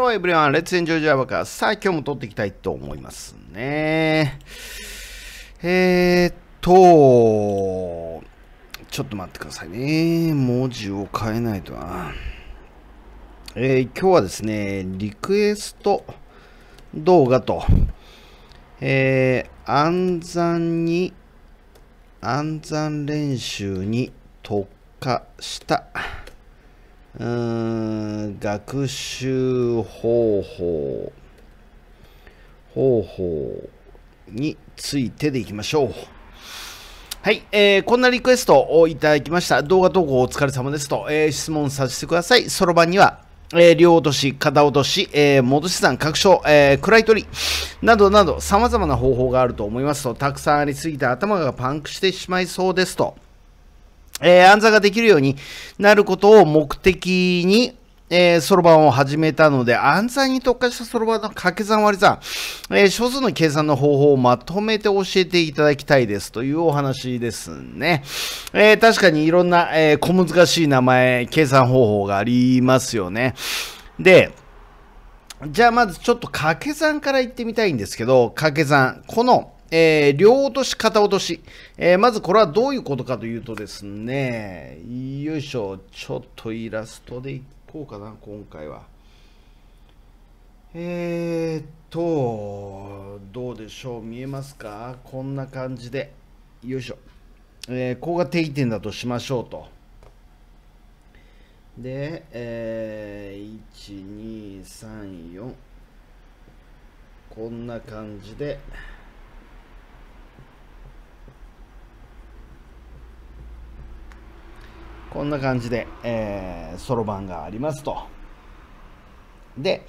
h e l l ン everyone, let's e n さあ、今日も撮っていきたいと思いますね。えー、っと、ちょっと待ってくださいね。文字を変えないとな。えー、今日はですね、リクエスト動画と、えー、暗算に、暗算練習に特化した、うーん学習方法方法についてでいきましょう。はい、えー、こんなリクエストをいただきました。動画投稿お疲れ様ですと、えー、質問させてください。そろばんには、えー、両落とし、片落とし、えー、戻し算、拡張、えー、暗い鳥、などなど様々な方法があると思いますと、たくさんありすぎて頭がパンクしてしまいそうですと。えー、暗算ができるようになることを目的に、えそろばんを始めたので、暗算に特化したそろばんの掛け算割り算、えー、小数の計算の方法をまとめて教えていただきたいですというお話ですね。えー、確かにいろんな、えー、小難しい名前、計算方法がありますよね。で、じゃあまずちょっと掛け算から言ってみたいんですけど、掛け算。この、えー、両落とし、片落とし、えー、まずこれはどういうことかというとですね、よいしょ、ちょっとイラストでいこうかな、今回は。えー、っと、どうでしょう、見えますかこんな感じで、よいしょ、えー、ここが定位点だとしましょうと。で、えー、1、2、3、4、こんな感じで、こんな感じで、えそろばんがありますと。で、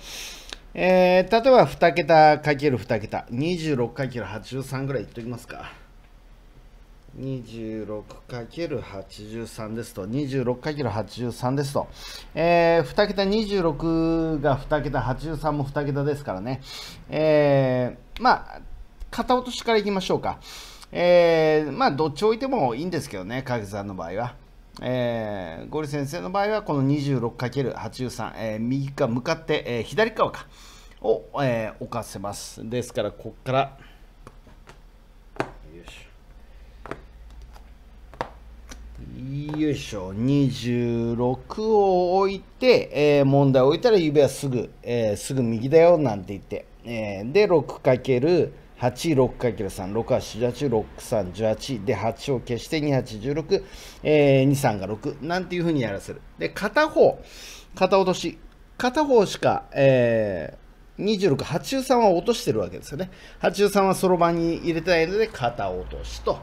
えー、例えば2桁かける2桁、2 6る8 3ぐらい言っときますか。2 6る8 3ですと、2 6る8 3ですと、えー、2桁26が2桁、83も2桁ですからね、えー、まあ、片落としからいきましょうか。えー、まあ、どっち置いてもいいんですけどね、掛け算の場合は。えー、ゴリ先生の場合はこの 26×83、えー、右か向かって、えー、左側かを、えー、置かせますですからここからよいしょいしょ26を置いて、えー、問題を置いたら指はすぐ、えー、すぐ右だよなんて言って、えー、で 6× 8、6回3、6は4、8、6、3、18で8を消して2、8、16、えー、2、3が6なんていうふうにやらせる。で、片方、片落とし、片方しか、えー、26、83は落としてるわけですよね。83はそろばんに入れたいので片落としと。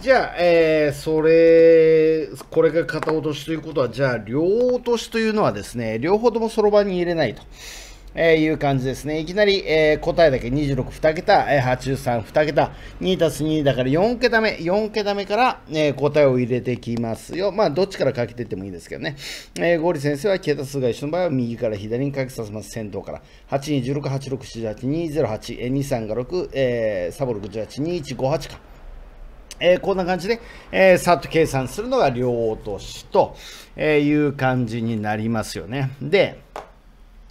じゃあ、えー、それ、これが片落としということは、じゃあ、両落としというのはですね、両方ともそろばんに入れないと。えー、いう感じですね。いきなり、えー、答えだけ26、2桁、えー、83、2桁、2たす2だから4桁目、4桁目から、えー、答えを入れてきますよ。まあ、どっちから書けてってもいいですけどね。えー、ゴーリ先生は桁数が一緒の場合は右から左に書きさせます。先頭から。8、2、16、8、6、7、8、2、0、8、2、3が6、えー、サボ6、18、2、1、5、8か。えー、こんな感じで、えー、さっと計算するのが両落としと、えー、いう感じになりますよね。で、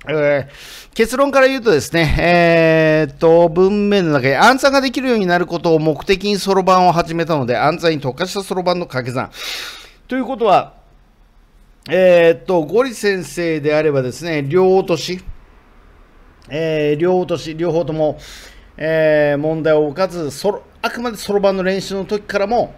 えー、結論から言うとですね、えー、っと、文面の中に暗算ができるようになることを目的にそろばんを始めたので、暗算に特化したそろばんの掛け算。ということは、えー、っと、ゴリ先生であればですね、両落とし、えー、両落とし、両方とも、えー、問題を置かず、そあくまでそろばんの練習の時からも、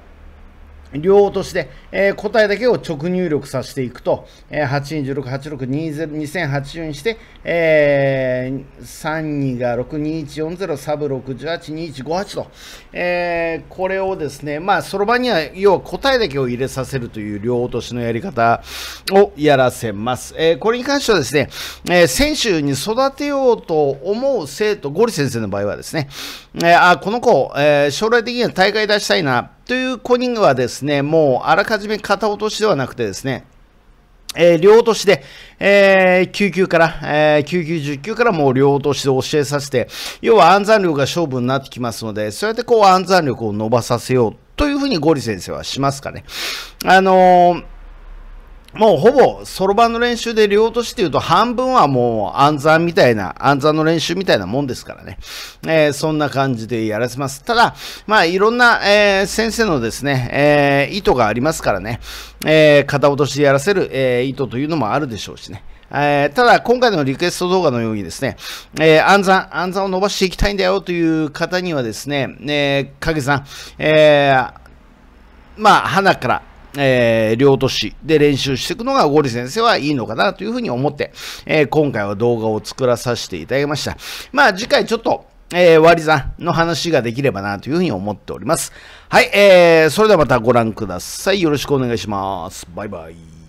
両落として、えー、答えだけを直入力させていくと、えー、826862080にして、えー、32が62140サブ6182158と、えー、これをですね、まあ、そろばんには要は答えだけを入れさせるという両落としのやり方をやらせます。えー、これに関してはですね、えー、選手に育てようと思う生徒、ゴリ先生の場合はですね、えー、あ、この子、えー、将来的には大会出したいな、というコニングはですね、もうあらかじめ片落としではなくてですね、えー、両落としで、えー、救急から、えー、救急救急からもう両落としで教えさせて、要は暗算力が勝負になってきますので、そうやってこう暗算力を伸ばさせようというふうにゴリ先生はしますかね。あのーもうほぼ、そろばんの練習で両年っていうと半分はもう暗算みたいな、暗算の練習みたいなもんですからね。えー、そんな感じでやらせます。ただ、まあいろんな、えー、先生のですね、えー、意図がありますからね、えー、片落としでやらせる、えー、意図というのもあるでしょうしね。えー、ただ、今回のリクエスト動画のようにですね、えー、暗算、暗算を伸ばしていきたいんだよという方にはですね、えー、影さん、えー、まあ、花から、えー、両都市で練習していくのがゴリ先生はいいのかなというふうに思って、えー、今回は動画を作らさせていただきました。まあ次回ちょっと、えー、割り算の話ができればなというふうに思っております。はい、えー、それではまたご覧ください。よろしくお願いします。バイバイ。